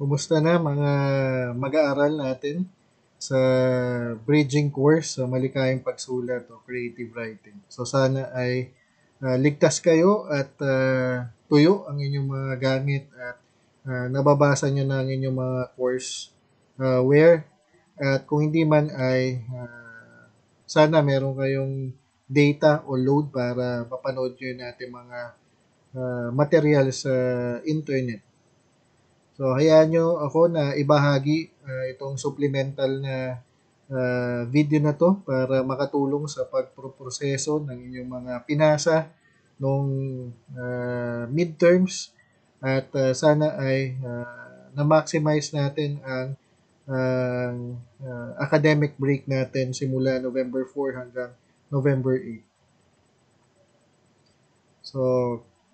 Kumusta na mga mag-aaral natin sa bridging course sa malikhaing pagsulat o creative writing. So sana ay uh, ligtas kayo at uh, tuyo ang inyong mga gamit at uh, nababasa nyo na ang inyong mga course uh, where at kung hindi man ay uh, sana meron kayong data o load para mapanood nyo natin mga uh, material sa internet So, hayaan nyo ako na ibahagi uh, itong supplemental na uh, video na to para makatulong sa pagproproseso ng inyong mga pinasa nung uh, midterms at uh, sana ay uh, na-maximize natin ang uh, uh, academic break natin simula November 4 hanggang November 8. So,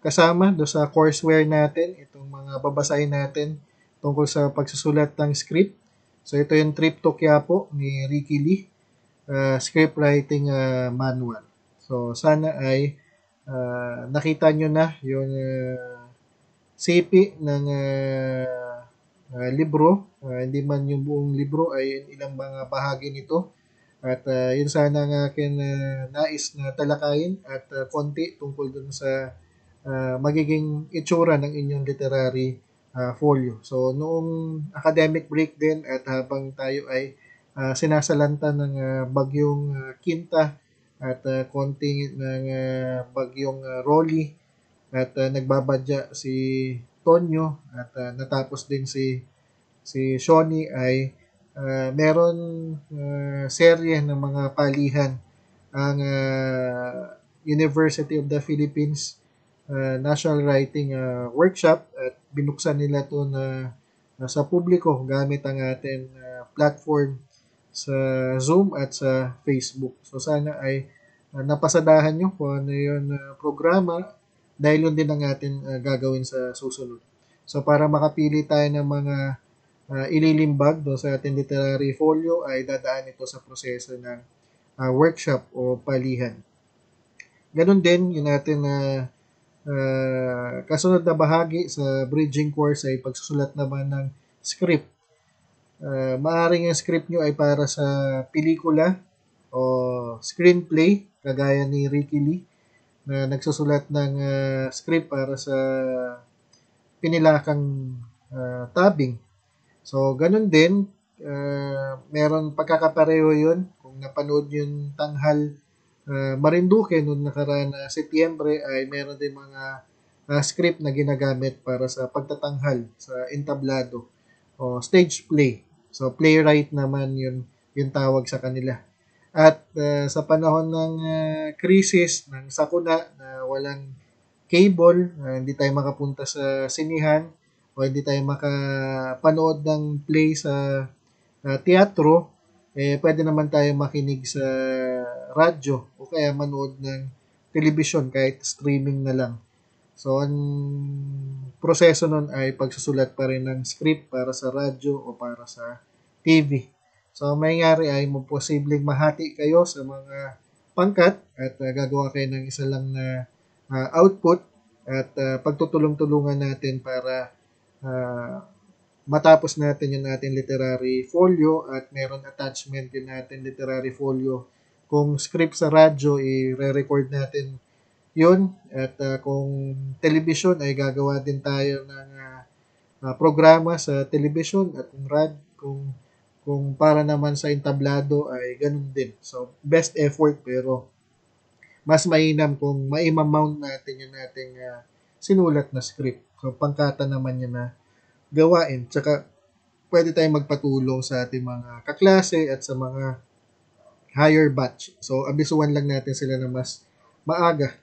kasama do sa courseware natin, itong mga babasahin natin tungkol sa pagsusulat ng script. So ito yung Trip to Quiapo ni Ricky Lee, uh, script writing uh, manual. So sana ay uh, nakita nyo na yung uh, sipi ng uh, uh, libro. Uh, hindi man yung buong libro ay ilang mga bahagi nito. At uh, yun sana ang akin uh, nais na talakayin at uh, konti tungkol dun sa Ah, magiging itsura ng inyong literary uh, folio. So noong academic break din at habang tayo ay uh, sinasalanta ng uh, bagyong uh, Kinta at uh, konti ng uh, bagyong uh, Rolly at uh, nagbabadya si Tonyo at uh, natapos din si si Shoni ay uh, meron uh, serye ng mga palihan ang uh, University of the Philippines uh, National Writing uh, Workshop at binuksan nila to na uh, sa publiko gamit ang ating uh, platform sa Zoom at sa Facebook. So sana ay uh, napasadahan nyo kung ano yung uh, programa dahil yun din ang atin uh, gagawin sa susunod. So para makapili tayo ng mga uh, ililimbag do sa ating literary folio ay dadaan ito sa proseso ng uh, workshop o palihan. Ganon din yung ating uh, Uh, kasunod na bahagi sa bridging course ay pagsusulat naman ng script. Uh, maaring ang script nyo ay para sa pelikula o screenplay, kagaya ni Ricky Lee, na nagsusulat ng uh, script para sa pinilakang uh, tabing. So, ganun din, uh, meron pagkakapareho yun. Kung napanood yung tanghal uh, Marinduque noong nakaraan na Setyembre ay meron din mga uh, script na ginagamit para sa pagtatanghal sa entablado o stage play. So playwright naman yun yung tawag sa kanila. At uh, sa panahon ng uh, krisis, ng sakuna na walang cable, uh, hindi tayo makapunta sa sinihan o hindi tayo makapanood ng play sa uh, teatro, eh, pwede naman tayo makinig sa radyo o kaya manood ng television kahit streaming na lang. So, ang proseso nun ay pagsusulat pa rin ng script para sa radyo o para sa TV. So, ang mangyayari ay posibleng mahati kayo sa mga pangkat at uh, gagawa kayo ng isa lang na uh, output at uh, pagtutulong-tulungan natin para uh, matapos natin yung ating literary folio at meron attachment yung ating literary folio kung script sa radyo, i-record natin yun. At uh, kung television, ay gagawa din tayo ng uh, programa sa television at kung rad, kung kung para naman sa entablado ay ganun din. So, best effort pero mas mainam kung maimamount natin yung ating uh, sinulat na script. So, pangkata naman niya na gawain. Tsaka, pwede tayong magpatulong sa ating mga kaklase at sa mga higher batch. So, abisuan lang natin sila na mas maaga.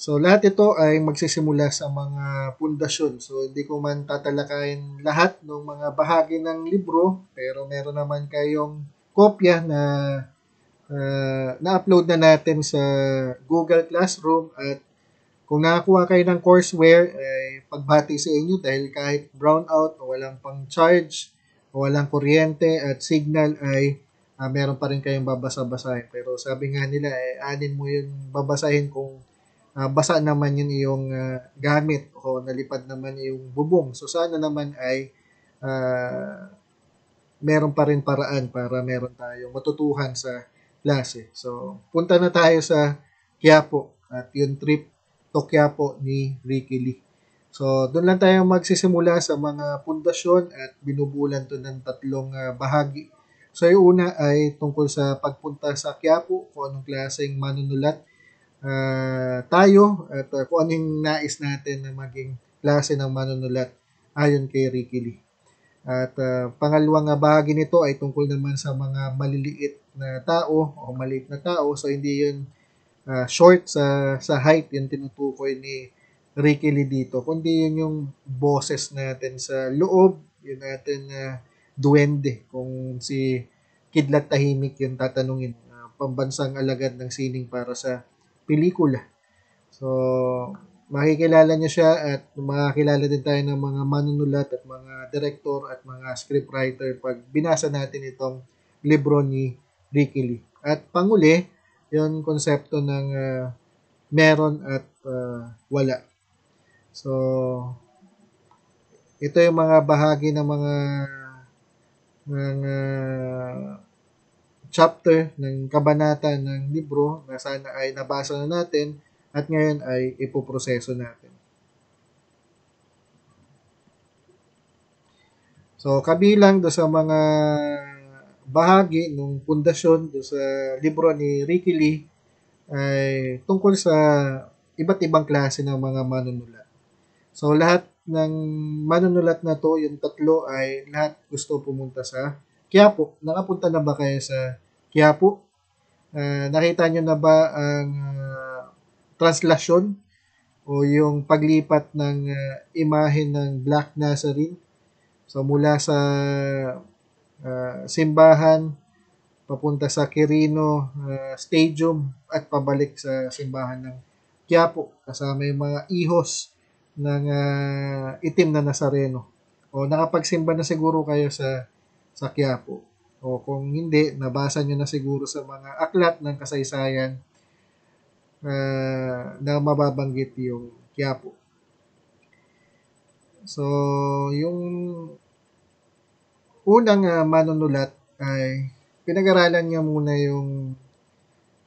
So, lahat ito ay magsisimula sa mga pundasyon. So, hindi ko man tatalakayin lahat ng mga bahagi ng libro, pero meron naman kayong kopya na uh, na-upload na natin sa Google Classroom at kung nakakuha kayo ng courseware, eh, pagbati sa inyo dahil kahit brownout o walang pang-charge o walang kuryente at signal ay uh, meron pa rin kayong babasa-basahin. Pero sabi nga nila, eh, alin mo yung babasahin kung uh, basa naman yun yung uh, ah, gamit o nalipad naman yung bubong. So sana naman ay uh, meron pa rin paraan para meron tayong matutuhan sa klase. So punta na tayo sa Quiapo at yung trip to Quiapo ni Ricky Lee. So, doon lang tayo magsisimula sa mga pundasyon at binubulan to ng tatlong uh, bahagi So yung una ay tungkol sa pagpunta sa Quiapo, kung anong klaseng manunulat uh, tayo at uh, kung anong nais natin na maging klase ng manunulat ayon kay Ricky Lee. At uh, pangalawang bahagi nito ay tungkol naman sa mga maliliit na tao o maliit na tao. So hindi yun uh, short sa sa height yung tinutukoy ni Ricky Lee dito, kundi yun yung boses natin sa loob, yun natin uh, duwende kung si Kidlat Tahimik yung tatanungin. Uh, pambansang alagad ng sining para sa pelikula. So, makikilala niyo siya at makakilala din tayo ng mga manunulat at mga director at mga scriptwriter pag binasa natin itong libro ni Ricky Lee. At panguli, yung konsepto ng uh, meron at uh, wala. So, ito yung mga bahagi ng mga ng uh, chapter ng kabanata ng libro na sana ay nabasa na natin at ngayon ay ipoproseso natin. So, kabilang do sa mga bahagi ng pundasyon do sa libro ni Ricky Lee ay tungkol sa iba't ibang klase ng mga manunula. So, lahat ng manunulat na to, yung tatlo ay lahat gusto pumunta sa Quiapo. Nakapunta na ba kayo sa Quiapo? Uh, nakita nyo na ba ang uh, translasyon o yung paglipat ng uh, imahe ng Black Nazarene? So mula sa uh, simbahan papunta sa Quirino uh, Stadium at pabalik sa simbahan ng Quiapo kasama yung mga ihos ng uh, itim na Nazareno. O nakapagsimba na siguro kayo sa sa Quiapo. O kung hindi, nabasa nyo na siguro sa mga aklat ng kasaysayan uh, na mababanggit yung Quiapo. So, yung unang uh, manunulat ay pinag-aralan niya muna yung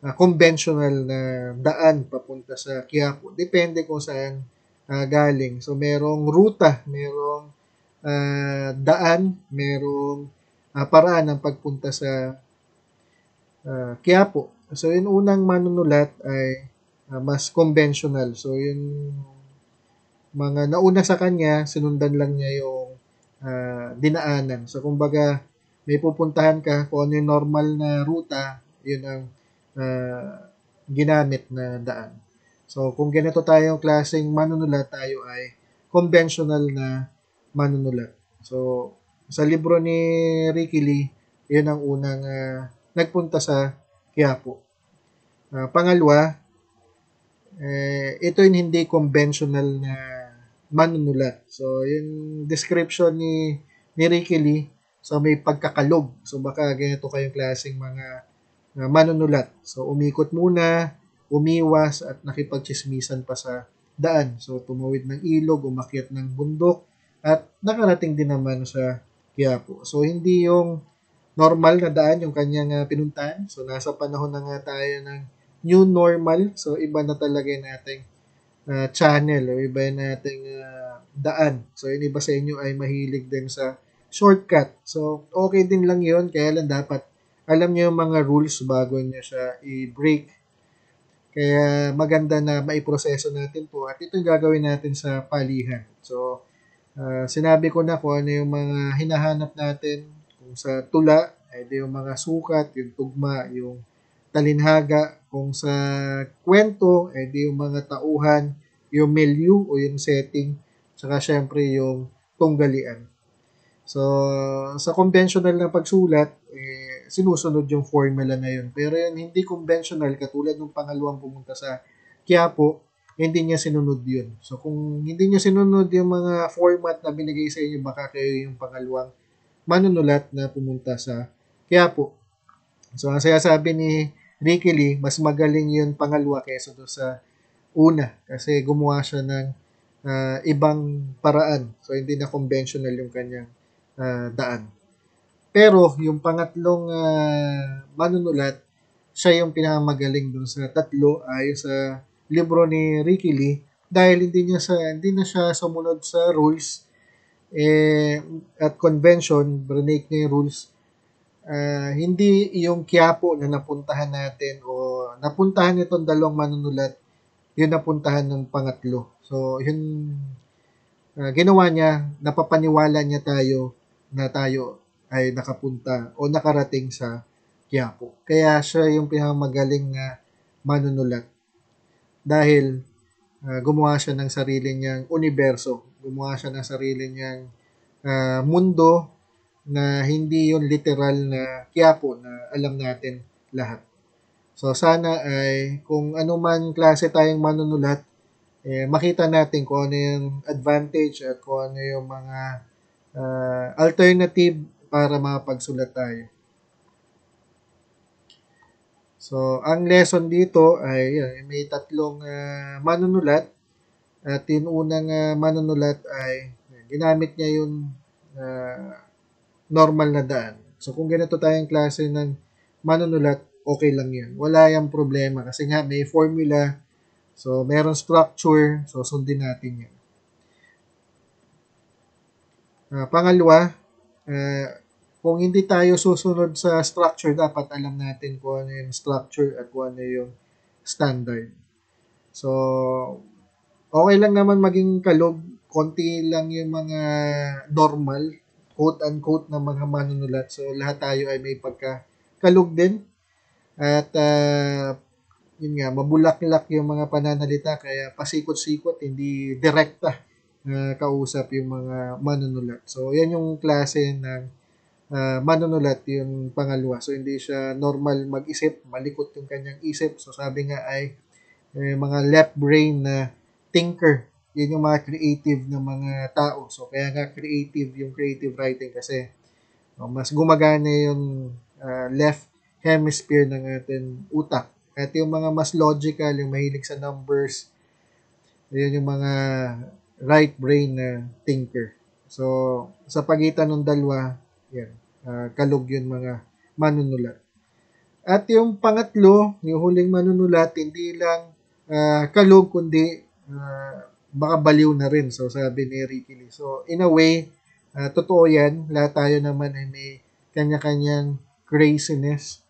uh, conventional na daan papunta sa Quiapo. Depende kung saan uh, galing. So merong ruta, merong uh, daan, merong uh, paraan ng pagpunta sa uh, Quiapo. So yung unang manunulat ay uh, mas conventional. So yung mga nauna sa kanya, sinundan lang niya yung uh, dinaanan. So kumbaga, may pupuntahan ka, kung ano yung normal na ruta, yun ang uh, ginamit na daan. So, kung ganito tayong klaseng manunulat, tayo ay conventional na manunulat. So, sa libro ni Ricky Lee, yun ang unang uh, nagpunta sa Quiapo. Uh, pangalawa, eh, ito yung hindi conventional na manunulat. So, yung description ni, ni Ricky Lee, so may pagkakalog. So, baka ganito kayong klaseng mga uh, manunulat. So, umikot muna, umiwas at nakipagchismisan pa sa daan. So tumawid ng ilog, umakyat ng bundok at nakarating din naman sa Quiapo. So hindi yung normal na daan yung kanyang uh, pinuntahan. So nasa panahon na nga tayo ng new normal. So iba na talaga yung ating uh, channel o iba yung ating uh, daan. So yung iba sa inyo ay mahilig din sa shortcut. So okay din lang yun kaya lang dapat alam niyo yung mga rules bago niyo siya i-break kaya maganda na maiproseso natin po at ito yung gagawin natin sa palihan. So, uh, sinabi ko na kung ano yung mga hinahanap natin kung sa tula, ito yung mga sukat, yung tugma, yung talinhaga. Kung sa kwento, ito yung mga tauhan, yung milieu o yung setting, saka syempre yung tunggalian. So, sa conventional na pagsulat, eh, sinusunod yung formula na yun. Pero yun, hindi conventional katulad nung pangalawang pumunta sa Quiapo, hindi niya sinunod yun. So kung hindi niya sinunod yung mga format na binigay sa inyo, baka kayo yung pangalawang manunulat na pumunta sa Quiapo. So ang sabi ni Ricky Lee, mas magaling yun pangalawa kaysa doon sa una kasi gumawa siya ng uh, ibang paraan. So hindi na conventional yung kanyang uh, daan. Pero yung pangatlong uh, manunulat, siya yung pinakamagaling dun sa tatlo ay ah, sa libro ni Ricky Lee dahil hindi niya sa hindi na siya sumunod sa rules eh, at convention, break ng rules. Uh, hindi yung Quiapo na napuntahan natin o napuntahan nitong dalawang manunulat, yun napuntahan ng pangatlo. So, yun uh, ginawa niya, napapaniwala niya tayo na tayo ay nakapunta o nakarating sa Quiapo. Kaya siya yung pinakamagaling na manunulat dahil uh, gumawa siya ng sarili niyang universo, gumawa siya ng sarili niyang uh, mundo na hindi yung literal na Quiapo na alam natin lahat. So sana ay kung anuman klase tayong manunulat, eh, makita natin kung ano yung advantage at kung ano yung mga uh, alternative para mapagsulat tayo. So, ang lesson dito ay uh, may tatlong uh, manunulat at yung unang uh, manunulat ay ginamit niya yung uh, normal na daan. So, kung ganito tayong klase ng manunulat, okay lang yun. Wala yung problema kasi nga may formula, so meron structure, so sundin natin yan. Uh, pangalawa, uh, kung hindi tayo susunod sa structure, dapat alam natin kung ano yung structure at kung ano yung standard. So, okay lang naman maging kalog, konti lang yung mga normal, quote-unquote na mga manunulat. So, lahat tayo ay may pagka kalog din. At, uh, yun nga, mabulaklak yung mga pananalita, kaya pasikot-sikot, hindi direkta uh, kausap yung mga manunulat. So, yan yung klase ng uh, manunulat yung pangalawa. So, hindi siya normal mag-isip, malikot yung kanyang isip. So, sabi nga ay eh, mga left brain na thinker. Yan yung mga creative na mga tao. So, kaya nga creative yung creative writing kasi no, oh, mas gumagana yung uh, left hemisphere ng ating utak. At yung mga mas logical, yung mahilig sa numbers, yun yung mga right brain na uh, thinker. So, sa pagitan ng dalawa, yan, uh, kalog yun mga manunulat. At yung pangatlo, yung huling manunulat, hindi lang uh, kalog, kundi uh, baka baliw na rin. So, sabi ni Ricky Lee. So, in a way, uh, totoo yan. Lahat tayo naman ay may kanya-kanyang craziness.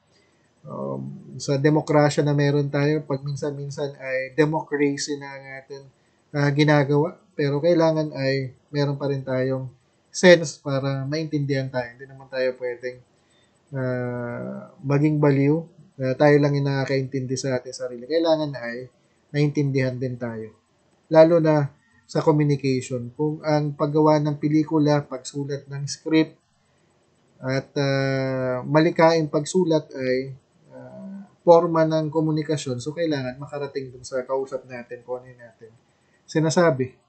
Um, sa demokrasya na meron tayo, pag minsan-minsan ay democracy na ang atin uh, ginagawa pero kailangan ay meron pa rin tayong sense para maintindihan tayo. Hindi naman tayo pwedeng uh, maging baliw uh, tayo lang yung nakakaintindi sa ating sarili. Kailangan ay naintindihan din tayo. Lalo na sa communication. Kung ang paggawa ng pelikula, pagsulat ng script, at uh, malikaing pagsulat ay uh, ah, forma ng komunikasyon. So, kailangan makarating dun sa kausap natin kung ano natin sinasabi.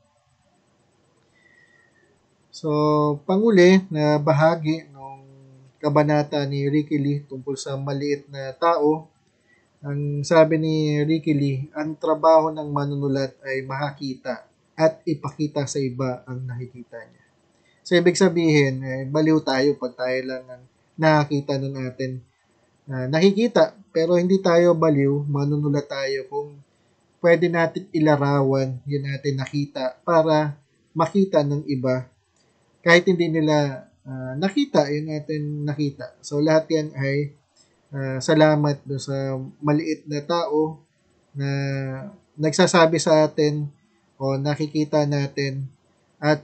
So, panguli na bahagi ng kabanata ni Ricky Lee tungkol sa maliit na tao, ang sabi ni Ricky Lee, ang trabaho ng manunulat ay makakita at ipakita sa iba ang nakikita niya. So, ibig sabihin, eh, baliw tayo pag tayo lang ang nakakita na natin. Uh, nakikita, pero hindi tayo baliw, manunulat tayo kung pwede natin ilarawan yun natin nakita para makita ng iba kahit hindi nila uh, nakita, yung natin nakita. So lahat yan ay uh, salamat do sa maliit na tao na nagsasabi sa atin o nakikita natin at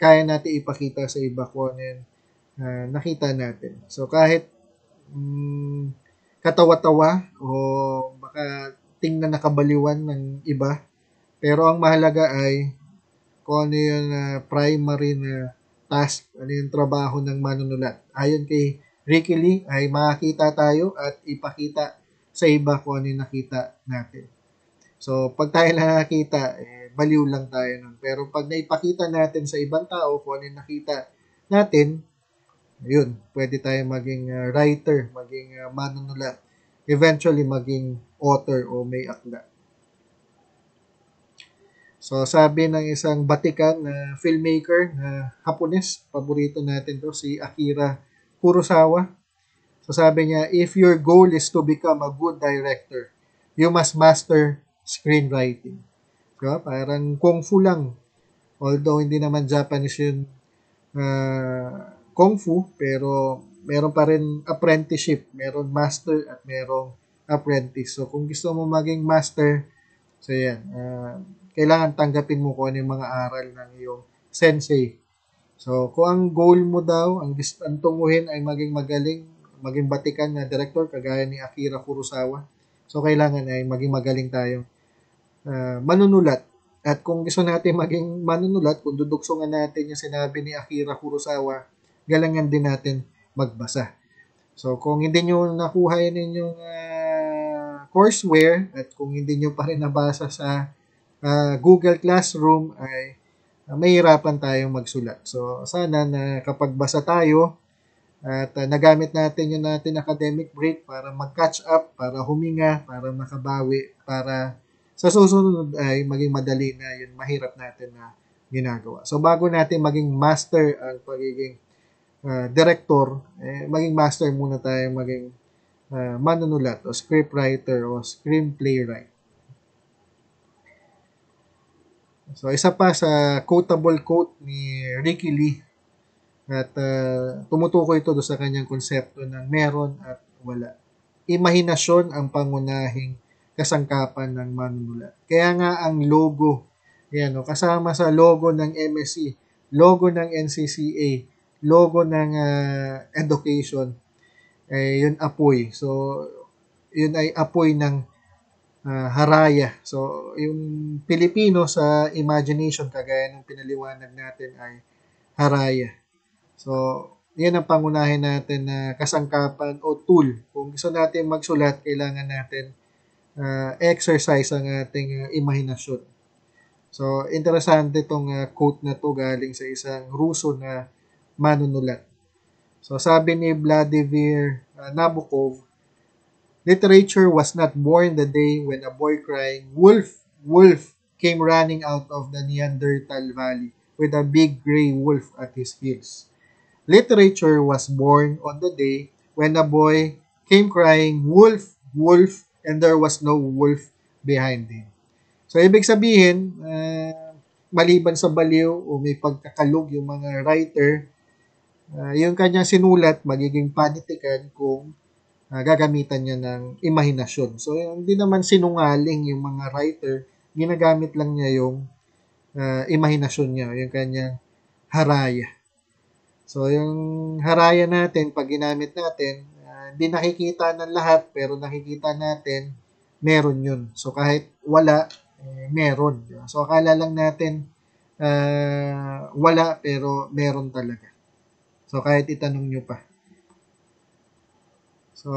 kaya natin ipakita sa iba kung ano yun uh, nakita natin. So kahit um, katawa-tawa o baka tingnan nakabaliwan ng iba, pero ang mahalaga ay kung ano yung uh, primary na task, ano yung trabaho ng manunulat. Ayon kay Ricky Lee ay makakita tayo at ipakita sa iba kung ano yung nakita natin. So, pag tayo lang nakita, eh, baliw lang tayo nun. Pero pag naipakita natin sa ibang tao kung ano yung nakita natin, yun, pwede tayo maging uh, writer, maging uh, manunulat, eventually maging author o may akda. So sabi ng isang Batikan na uh, filmmaker na uh, Hapones, paborito natin to si Akira Kurosawa. So sabi niya, if your goal is to become a good director, you must master screenwriting. So, parang kung fu lang. Although hindi naman Japanese yun uh, ah, kung fu, pero meron pa rin apprenticeship, meron master at merong apprentice. So kung gusto mo maging master, so yan, uh, kailangan tanggapin mo kung ano yung mga aral ng iyong sensei. So, kung ang goal mo daw, ang, ang tunguhin ay maging magaling, maging batikan na director, kagaya ni Akira Kurosawa, so kailangan ay maging magaling tayo. Uh, manunulat. At kung gusto natin maging manunulat, kung duduksungan natin yung sinabi ni Akira Kurosawa, galangan din natin magbasa. So, kung hindi nyo nakuha yun yung uh, courseware at kung hindi nyo pa rin nabasa sa uh, Google Classroom ay uh, mahirapan tayong magsulat. So sana na kapag basa tayo at uh, nagamit natin yung natin academic break para mag-catch up, para huminga, para makabawi, para sa susunod ay maging madali na yun mahirap natin na ginagawa. So bago natin maging master ang pagiging uh, director, eh, maging master muna tayo maging uh, manunulat o scriptwriter o screenplay writer. So, isa pa sa quotable quote ni Ricky Lee at uh, tumutukoy ito sa kanyang konsepto ng meron at wala. Imahinasyon ang pangunahing kasangkapan ng manunula. Kaya nga ang logo, yan, no, kasama sa logo ng MSC, e, logo ng NCCA, logo ng uh, education, eh, yun apoy. So, yun ay apoy ng Ah, haraya. So, yung Pilipino sa imagination, kagaya ng pinaliwanag natin ay haraya. So, yan ang pangunahin natin na kasangkapan o tool. Kung gusto natin magsulat, kailangan natin uh, exercise ang ating uh, imahinasyon. So, interesante itong uh, quote na to galing sa isang Ruso na manunulat. So, sabi ni Vladimir uh, Nabokov, Literature was not born the day when a boy crying, Wolf! Wolf! came running out of the Neanderthal Valley with a big gray wolf at his heels. Literature was born on the day when a boy came crying, Wolf! Wolf! and there was no wolf behind him. So, ibig sabihin, uh, maliban sa baliw o may pagkakalug yung mga writer, uh, yung kanyang sinulat magiging panitikan kung uh, gagamitan niya ng imahinasyon. So, hindi naman sinungaling yung mga writer, ginagamit lang niya yung uh, imahinasyon niya, yung kanyang haraya. So, yung haraya natin, pag ginamit natin, uh, hindi nakikita ng lahat, pero nakikita natin, meron yun. So, kahit wala, eh, meron. So, akala lang natin, uh, wala, pero meron talaga. So, kahit itanong nyo pa. So,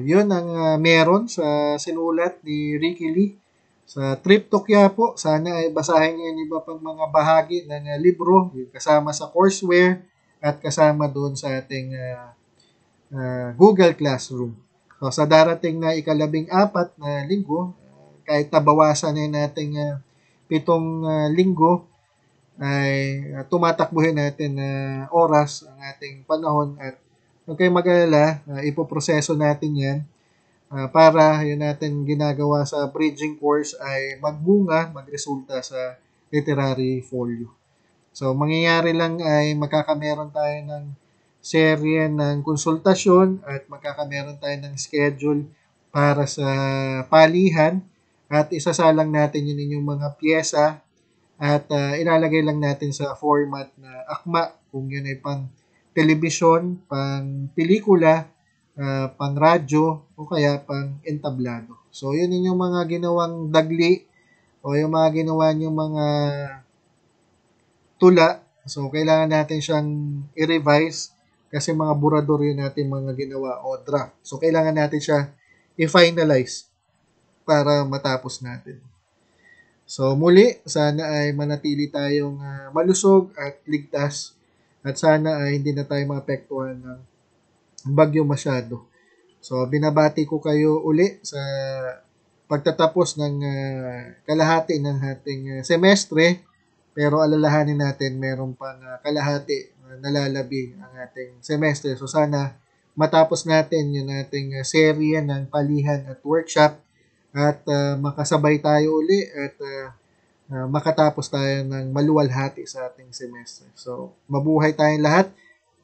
yun ang uh, meron sa sinulat ni Ricky Lee sa trip to Quiapo. Sana ay eh, basahin niyo yung iba pang mga bahagi ng uh, libro, yung kasama sa courseware at kasama doon sa ating uh, uh, Google Classroom. So, sa darating na ikalabing apat na linggo, uh, kahit nabawasan na nating ating uh, pitong uh, linggo, ay uh, tumatakbuhin natin na uh, oras ang ating panahon at Okay, kayong mag-alala, uh, ipoproseso natin yan uh, para yun natin ginagawa sa bridging course ay magbunga, magresulta sa literary folio. So, mangyayari lang ay magkakameron tayo ng serye ng konsultasyon at magkakameron tayo ng schedule para sa palihan at isasalang natin yun inyong mga piyesa at uh, ilalagay lang natin sa format na akma kung yun ay pang telebisyon, pang pelikula, uh, pang radyo, o kaya pang entablado. So, yun yung mga ginawang dagli o yung mga ginawa yung mga tula. So, kailangan natin siyang i-revise kasi mga burador yun natin mga ginawa o draft. So, kailangan natin siya i-finalize para matapos natin. So, muli, sana ay manatili tayong uh, malusog at ligtas at sana ay ah, hindi na tayo maapektuhan ng bagyo masyado. So, binabati ko kayo uli sa pagtatapos ng uh, kalahati ng ating uh, semestre. Pero alalahanin natin, meron pang uh, kalahati na nalalabi ang ating semestre. So, sana matapos natin yung ating uh, serye ng palihan at workshop at uh, makasabay tayo uli at uh, uh, makatapos tayo ng maluwalhati sa ating semester. So, mabuhay tayong lahat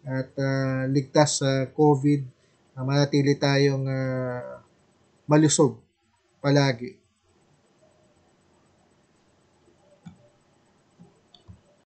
at uh, ligtas sa COVID, uh, manatili tayong uh, malusog palagi.